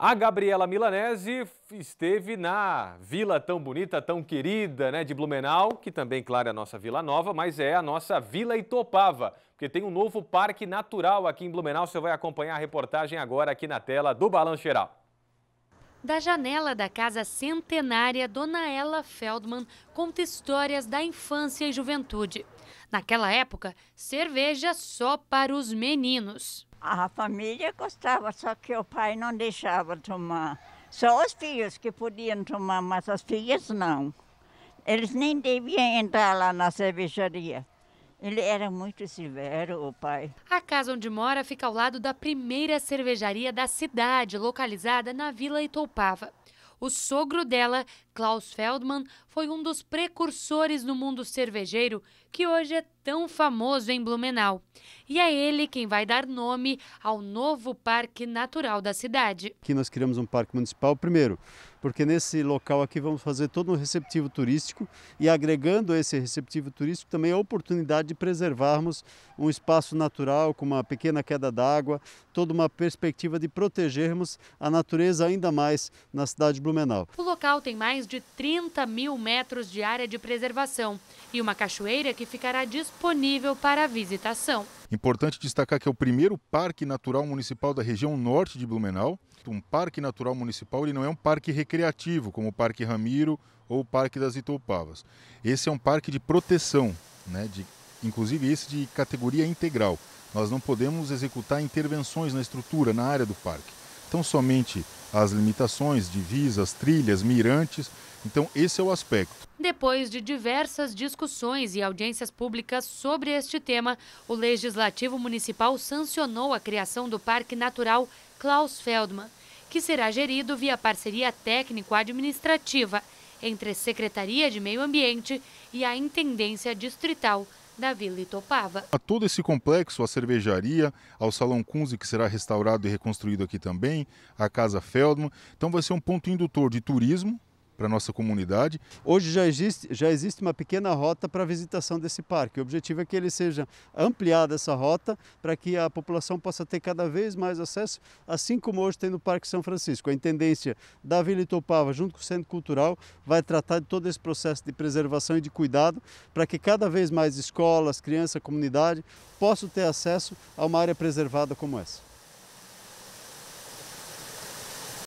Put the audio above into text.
A Gabriela Milanese esteve na vila tão bonita, tão querida, né, de Blumenau, que também, claro, é a nossa Vila Nova, mas é a nossa Vila Itopava, porque tem um novo parque natural aqui em Blumenau. Você vai acompanhar a reportagem agora aqui na tela do Balanço Geral. Da janela da casa centenária, Dona Ela Feldman conta histórias da infância e juventude. Naquela época, cerveja só para os meninos. A família gostava, só que o pai não deixava tomar. Só os filhos que podiam tomar, mas as filhas não. Eles nem deviam entrar lá na cervejaria. Ele era muito severo, o pai. A casa onde mora fica ao lado da primeira cervejaria da cidade, localizada na Vila Itoupava. O sogro dela, Klaus Feldman, foi um dos precursores no mundo cervejeiro que hoje é tão famoso em Blumenau. E é ele quem vai dar nome ao novo parque natural da cidade. Aqui nós criamos um parque municipal, primeiro, porque nesse local aqui vamos fazer todo um receptivo turístico e agregando esse receptivo turístico também a oportunidade de preservarmos um espaço natural com uma pequena queda d'água, toda uma perspectiva de protegermos a natureza ainda mais na cidade de Blumenau. Blumenau. O local tem mais de 30 mil metros de área de preservação e uma cachoeira que ficará disponível para visitação. Importante destacar que é o primeiro parque natural municipal da região norte de Blumenau. Um parque natural municipal ele não é um parque recreativo, como o Parque Ramiro ou o Parque das Itoupavas. Esse é um parque de proteção, né, de, inclusive esse de categoria integral. Nós não podemos executar intervenções na estrutura, na área do parque tão somente as limitações, divisas, trilhas, mirantes. Então, esse é o aspecto. Depois de diversas discussões e audiências públicas sobre este tema, o Legislativo Municipal sancionou a criação do Parque Natural Klaus Feldman, que será gerido via parceria técnico-administrativa entre a Secretaria de Meio Ambiente e a Intendência Distrital da Vila Itopava. A todo esse complexo, a cervejaria, ao Salão Kunze, que será restaurado e reconstruído aqui também, a Casa Feldman. Então vai ser um ponto indutor de turismo, para a nossa comunidade. Hoje já existe, já existe uma pequena rota para a visitação desse parque. O objetivo é que ele seja ampliada essa rota para que a população possa ter cada vez mais acesso, assim como hoje tem no Parque São Francisco. A Intendência da Vila Itopava, junto com o Centro Cultural, vai tratar de todo esse processo de preservação e de cuidado para que cada vez mais escolas, crianças, comunidade possam ter acesso a uma área preservada como essa.